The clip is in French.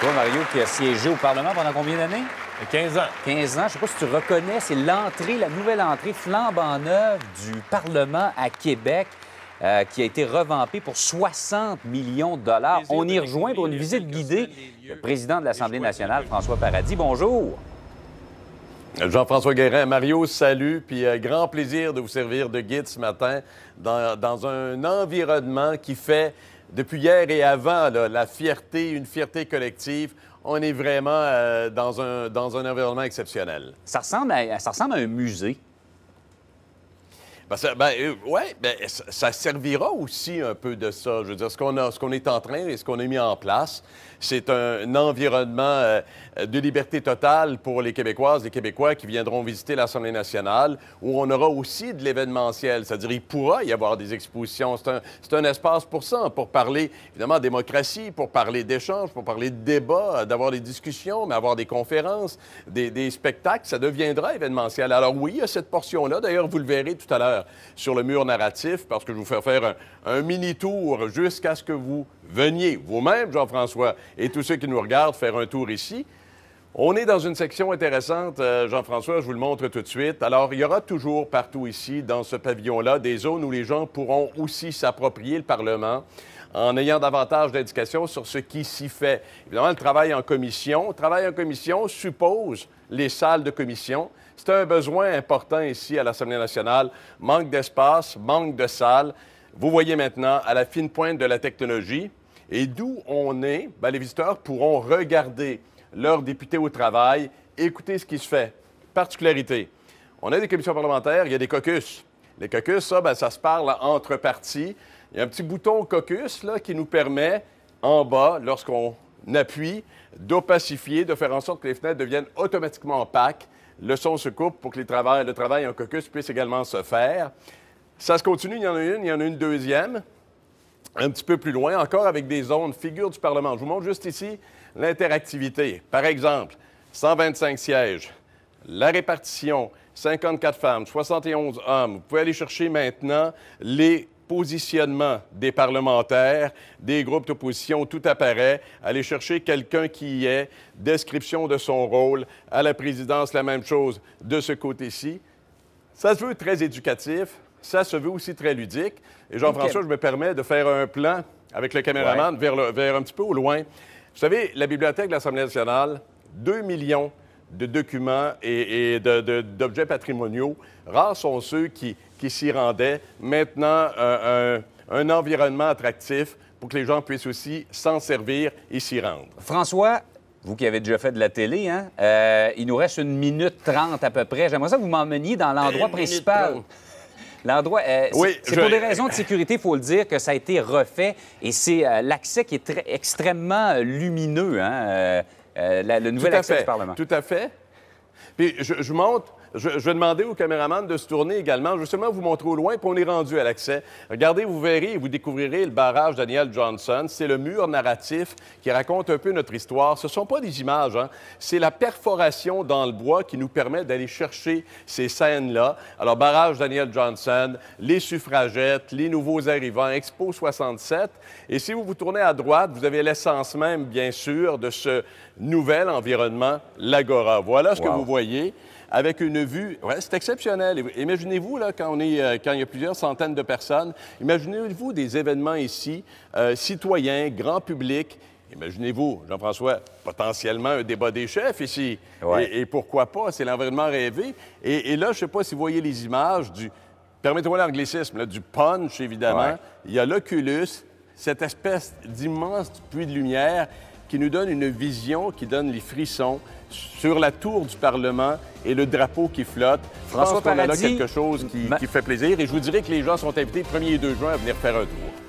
Toi, Mario, qui a siégé au Parlement pendant combien d'années? 15 ans. 15 ans. Je sais pas si tu reconnais, c'est l'entrée, la nouvelle entrée flambant neuve du Parlement à Québec. Euh, qui a été revampé pour 60 millions de dollars. On y rejoint pour une visite guidée le président de l'Assemblée nationale, François Paradis. Bonjour. Jean-François Guérin, Mario, salut, puis euh, grand plaisir de vous servir de guide ce matin dans, dans un environnement qui fait depuis hier et avant, la fierté, une fierté collective. On est vraiment euh, dans, un, environnement exceptionnel. Ça ressemble ça ressemble à un musée. Parce ben, euh, ouais, ben, ça, servira aussi un peu de ça. Je veux dire, ce qu'on est en train et ce qu'on a mis en place, c'est un, environnement euh, de liberté totale pour les Québécoises, les Québécois qui viendront visiter l'Assemblée nationale, où on aura aussi de l'événementiel. C'est-à-dire, il pourra y avoir des expositions. C'est un, un, espace pour ça, pour parler, évidemment, démocratie, pour parler d'échanges, pour parler de débats, d'avoir des discussions, mais avoir des conférences, des, des spectacles. Ça deviendra événementiel. Alors oui, il y a cette portion-là. D'ailleurs, vous le verrez tout à l'heure sur le mur narratif parce que je vais vous faire faire un, mini-tour jusqu'à ce que vous veniez vous-même, Jean-François, et tous ceux qui nous regardent, faire un tour ici. On est dans une section intéressante, euh, Jean-François, je vous le montre tout de suite. Alors, il y aura toujours partout ici, dans ce pavillon-là, des zones où les gens pourront aussi s'approprier le Parlement en ayant davantage d'indications sur ce qui s'y fait. Évidemment, le travail en commission. Le travail en commission suppose les salles de commission. C'est un besoin important ici à l'Assemblée nationale. Manque d'espace, manque de salles. Vous voyez maintenant à la fine pointe de la technologie. Et d'où on est, ben, les visiteurs pourront regarder leurs députés au travail, écouter ce qui se fait. Particularité, on a des commissions parlementaires, il y a des caucus. Les caucus, ça, ben, ça se parle entre partis. Il y a un petit bouton caucus là, qui nous permet, en bas, lorsqu'on appuie, d'opacifier, de faire en sorte que les fenêtres deviennent automatiquement opaques. Le son se coupe pour que le travail en caucus puisse également se faire. Ça se continue, il y en a une, il y en a une deuxième, un petit peu plus loin, encore avec des zones figures du Parlement. Je vous montre juste ici l'interactivité. Par exemple, 125 sièges, la répartition, 54 femmes, 71 hommes. Vous pouvez aller chercher maintenant les positionnement des parlementaires, des groupes d'opposition, tout apparaît. Aller chercher quelqu'un qui y est, description de son rôle. À la présidence, la même chose de ce côté-ci. Ça se veut très éducatif, ça se veut aussi très ludique. Et Jean-François, je me permets de faire un plan avec le caméraman vers, un petit peu au loin. Vous savez, la bibliothèque de l'Assemblée nationale, 2 millions de documents et, et d'objets patrimoniaux. Rares sont ceux qui qui s'y rendaient. Maintenant, euh, euh, un, environnement attractif pour que les gens puissent aussi s'en servir et s'y rendre. François, vous qui avez déjà fait de la télé, hein, euh, il nous reste une minute trente à peu près. J'aimerais ça que vous m'emmeniez dans l'endroit principal. L'endroit, oui, c'est pour des raisons de sécurité, il faut le dire, que ça a été refait et c'est l'accès qui est extrêmement lumineux, hein, le nouvel accès fait. du Parlement. Tout à fait. Puis je, je montre je, vais demander aux caméraman de se tourner également. justement vous montrer au loin, puis on est rendu à l'accès. Regardez, vous verrez et vous découvrirez le barrage Daniel Johnson. C'est le mur narratif qui raconte un peu notre histoire. Ce ne sont pas des images, hein? c'est la perforation dans le bois qui nous permet d'aller chercher ces scènes-là. Alors, barrage Daniel Johnson, les suffragettes, les nouveaux arrivants, Expo 67. Et si vous vous tournez à droite, vous avez l'essence même, bien sûr, de ce nouvel environnement, l'Agora. Voilà ce que vous voyez avec une vue. Ouais, c'est exceptionnel. Imaginez-vous, là, quand, on est, euh, quand il y a plusieurs centaines de personnes, imaginez-vous des événements ici, euh, citoyens, grand public, Imaginez-vous, Jean-François, potentiellement un débat des chefs ici. Et, pourquoi pas? C'est l'environnement rêvé. Et, là, je ne sais pas si vous voyez les images du, permettez-moi l'anglicisme, du punch, évidemment. Il y a l'oculus, cette espèce d'immense puits de lumière qui nous donne une vision qui donne les frissons sur la tour du Parlement et le drapeau qui flotte. François, on a là quelque chose qui, qui fait plaisir et je vous dirais que les gens sont invités le 1er et 2 juin à venir faire un tour.